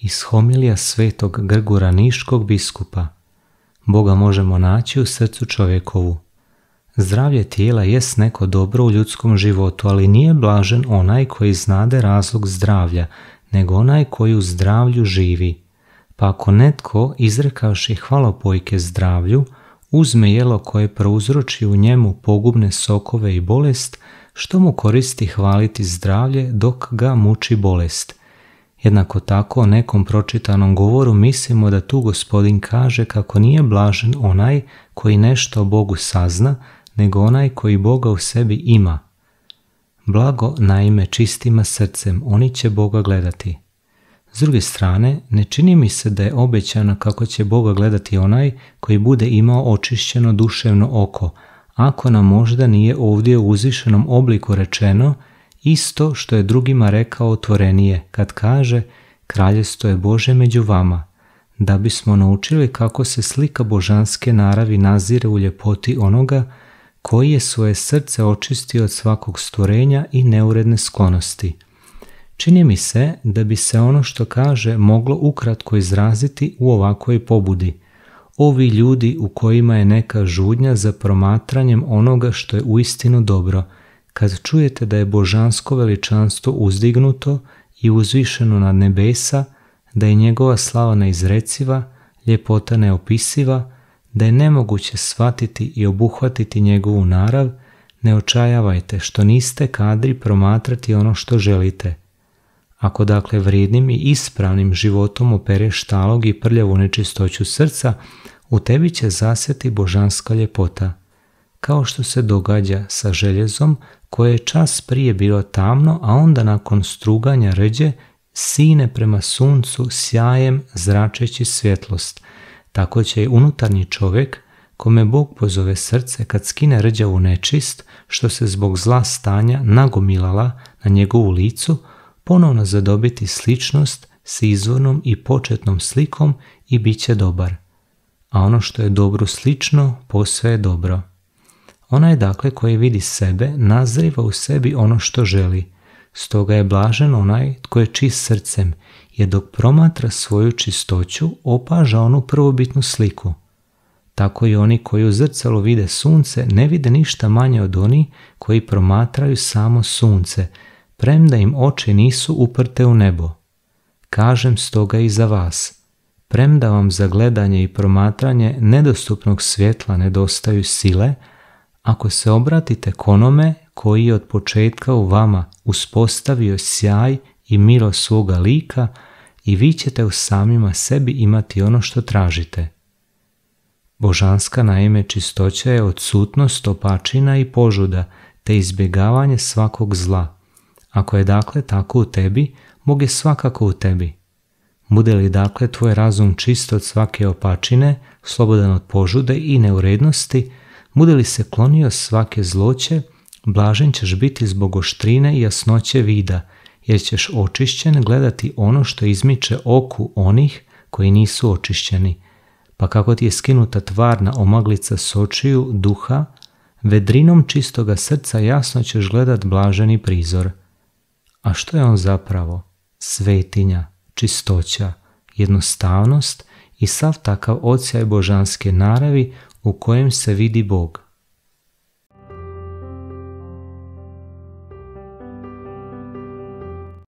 iz homilija svetog Grgura Niškog biskupa. Boga možemo naći u srcu čovjekovu. Zdravlje tijela jest neko dobro u ljudskom životu, ali nije blažen onaj koji znade razlog zdravlja, nego onaj koji u zdravlju živi. Pa ako netko, izrekavši hvalopojke zdravlju, uzme jelo koje prouzroči u njemu pogubne sokove i bolest, što mu koristi hvaliti zdravlje dok ga muči bolest – Jednako tako o nekom pročitanom govoru mislimo da tu gospodin kaže kako nije blažen onaj koji nešto o Bogu sazna, nego onaj koji Boga u sebi ima. Blago naime čistima srcem, oni će Boga gledati. S druge strane, ne čini mi se da je obećano kako će Boga gledati onaj koji bude imao očišćeno duševno oko, ako nam možda nije ovdje u uzvišenom obliku rečeno – isto što je drugima rekao otvorenije kad kaže Kraljestvo je Bože među vama, da bismo naučili kako se slika božanske naravi nazire u ljepoti onoga koji je svoje srce očistio od svakog stvorenja i neuredne sklonosti. Čini mi se da bi se ono što kaže moglo ukratko izraziti u ovakvoj pobudi. Ovi ljudi u kojima je neka žudnja za promatranjem onoga što je uistinu dobro – kad čujete da je božansko veličanstvo uzdignuto i uzvišeno nad nebesa, da je njegova slava neizreciva, ljepota neopisiva, da je nemoguće shvatiti i obuhvatiti njegovu narav, ne očajavajte što niste kadri promatrati ono što želite. Ako dakle vrijednim i ispravnim životom opereš talog i prljavu nečistoću srca, u tebi će zasjeti božanska ljepota – kao što se događa sa željezom koje je čas prije bilo tamno, a onda nakon struganja ređe sine prema suncu sjajem zračeći svjetlost. Tako će i unutarnji čovjek, kome Bog pozove srce kad skine rđavu nečist, što se zbog zla stanja nagomilala na njegovu licu, ponovno zadobiti sličnost s izvornom i početnom slikom i bit će dobar. A ono što je dobro slično, posve je dobro. Onaj dakle koji vidi sebe nazriva u sebi ono što želi. Stoga je blažen onaj tko je čist srcem, jer dok promatra svoju čistoću opaža onu prvobitnu sliku. Tako i oni koji u zrcalu vide sunce ne vide ništa manje od oni koji promatraju samo sunce, premda im oči nisu uprte u nebo. Kažem stoga i za vas, premda vam za gledanje i promatranje nedostupnog svjetla nedostaju sile, ako se obratite konome koji je od početka u vama uspostavio sjaj i milo svoga lika i vi ćete u samima sebi imati ono što tražite. Božanska naime čistoća je odsutnost opačina i požuda te izbjegavanje svakog zla. Ako je dakle tako u tebi, Bog je svakako u tebi. Bude li dakle tvoj razum čist od svake opačine, slobodan od požude i neurednosti, bude li se klonio svake zloće, blažen ćeš biti zbog oštrine i jasnoće vida, jer ćeš očišćen gledati ono što izmiče oku onih koji nisu očišćeni. Pa kako ti je skinuta tvarna omaglica s očiju, duha, vedrinom čistoga srca jasno ćeš gledat blaženi prizor. A što je on zapravo? Svetinja, čistoća, jednostavnost i sav takav ocijaj božanske naravi u kojem se vidi Bog.